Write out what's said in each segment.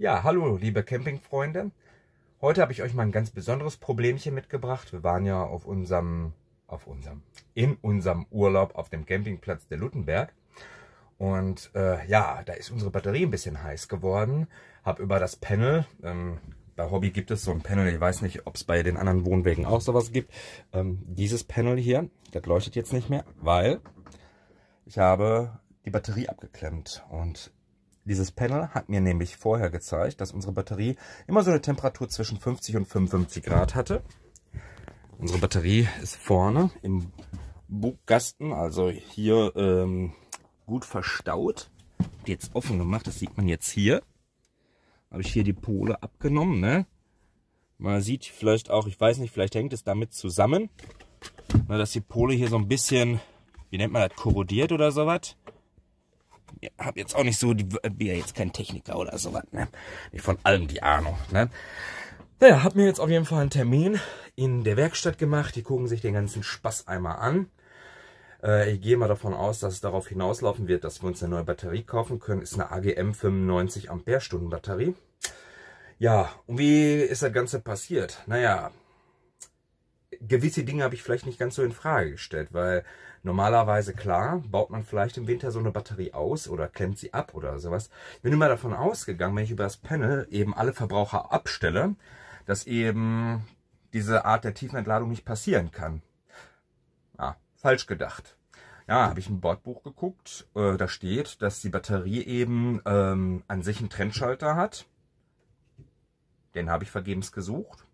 Ja, hallo liebe Campingfreunde. Heute habe ich euch mal ein ganz besonderes Problemchen mitgebracht. Wir waren ja auf unserem, auf unserem, in unserem Urlaub auf dem Campingplatz der Luttenberg. Und äh, ja, da ist unsere Batterie ein bisschen heiß geworden. Hab über das Panel, ähm, bei Hobby gibt es so ein Panel, ich weiß nicht, ob es bei den anderen Wohnwegen auch sowas gibt. Ähm, dieses Panel hier, das leuchtet jetzt nicht mehr, weil ich habe die Batterie abgeklemmt. Und dieses Panel hat mir nämlich vorher gezeigt, dass unsere Batterie immer so eine Temperatur zwischen 50 und 55 Grad hatte. Unsere Batterie ist vorne im Buggasten, also hier ähm, gut verstaut. Jetzt offen gemacht, das sieht man jetzt hier. Habe ich hier die Pole abgenommen, ne? Man sieht vielleicht auch, ich weiß nicht, vielleicht hängt es damit zusammen, ne, dass die Pole hier so ein bisschen, wie nennt man das, korrodiert oder sowas ich habe jetzt auch nicht so, die, äh, bin ja jetzt kein Techniker oder sowas, ne? Nicht von allem die Ahnung, ne? Naja, hab mir jetzt auf jeden Fall einen Termin in der Werkstatt gemacht. Die gucken sich den ganzen Spaß einmal an. Äh, ich gehe mal davon aus, dass es darauf hinauslaufen wird, dass wir uns eine neue Batterie kaufen können. Ist eine AGM 95 Ampere Stunden Batterie. Ja, und wie ist das Ganze passiert? Naja, gewisse Dinge habe ich vielleicht nicht ganz so in Frage gestellt, weil normalerweise klar baut man vielleicht im Winter so eine Batterie aus oder klemmt sie ab oder sowas. Ich bin immer davon ausgegangen, wenn ich über das Panel eben alle Verbraucher abstelle, dass eben diese Art der Tiefentladung nicht passieren kann. Ah, falsch gedacht. Ja, habe ich ein Bordbuch geguckt. Äh, da steht, dass die Batterie eben ähm, an sich einen Trennschalter hat. Den habe ich vergebens gesucht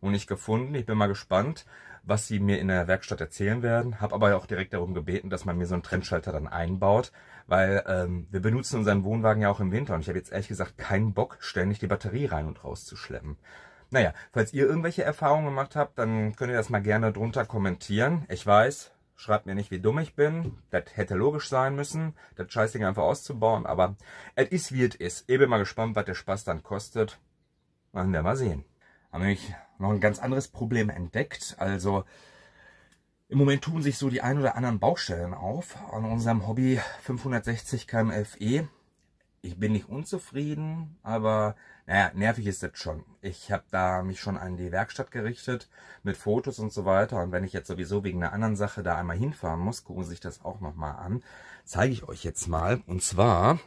und nicht gefunden. Ich bin mal gespannt, was sie mir in der Werkstatt erzählen werden. Habe aber auch direkt darum gebeten, dass man mir so einen Trennschalter dann einbaut, weil ähm, wir benutzen unseren Wohnwagen ja auch im Winter und ich habe jetzt ehrlich gesagt keinen Bock, ständig die Batterie rein und raus zu schleppen. Naja, falls ihr irgendwelche Erfahrungen gemacht habt, dann könnt ihr das mal gerne drunter kommentieren. Ich weiß, schreibt mir nicht, wie dumm ich bin. Das hätte logisch sein müssen, das Scheißding einfach auszubauen. Aber es ist, wie es ist. Ich bin mal gespannt, was der Spaß dann kostet. Machen wir mal sehen. Aber ich noch ein ganz anderes Problem entdeckt. Also im Moment tun sich so die ein oder anderen Baustellen auf an unserem Hobby 560 km FE. Ich bin nicht unzufrieden, aber naja, nervig ist das schon. Ich habe da mich schon an die Werkstatt gerichtet mit Fotos und so weiter. Und wenn ich jetzt sowieso wegen einer anderen Sache da einmal hinfahren muss, gucken Sie sich das auch nochmal an. Zeige ich euch jetzt mal. Und zwar,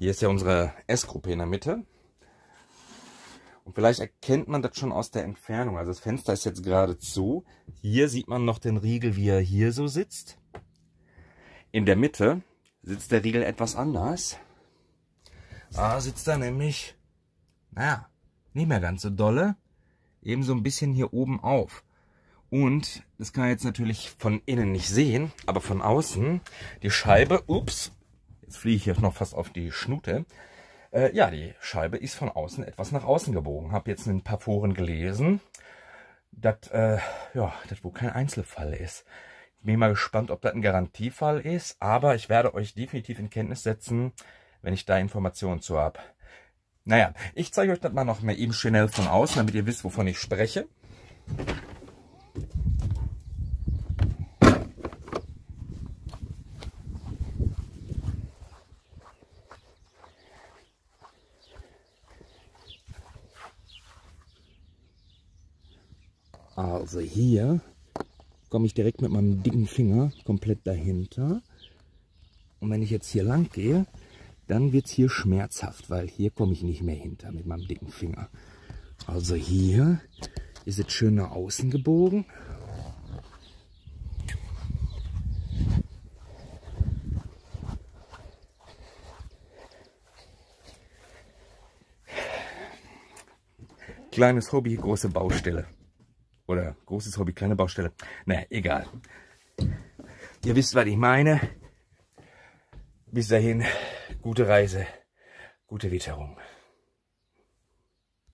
hier ist ja unsere S-Gruppe in der Mitte. Und vielleicht erkennt man das schon aus der Entfernung. Also das Fenster ist jetzt gerade zu. Hier sieht man noch den Riegel, wie er hier so sitzt. In der Mitte sitzt der Riegel etwas anders. Ah, sitzt er nämlich, naja, nicht mehr ganz so dolle. Eben so ein bisschen hier oben auf. Und, das kann man jetzt natürlich von innen nicht sehen, aber von außen, die Scheibe, ups, jetzt fliege ich hier noch fast auf die Schnute, äh, ja, die Scheibe ist von außen etwas nach außen gebogen. Habe jetzt in ein paar Foren gelesen, dass äh, ja, das wohl kein Einzelfall ist. Bin mal gespannt, ob das ein Garantiefall ist, aber ich werde euch definitiv in Kenntnis setzen, wenn ich da Informationen zu habe. Naja, ich zeige euch das mal noch mal eben schnell von außen, damit ihr wisst, wovon ich spreche. Also hier komme ich direkt mit meinem dicken Finger komplett dahinter. Und wenn ich jetzt hier lang gehe, dann wird es hier schmerzhaft, weil hier komme ich nicht mehr hinter mit meinem dicken Finger. Also hier ist es schön nach außen gebogen. Kleines Hobby, große Baustelle. Oder großes Hobby, kleine Baustelle. Naja, egal. Ihr wisst, was ich meine. Bis dahin, gute Reise, gute Witterung.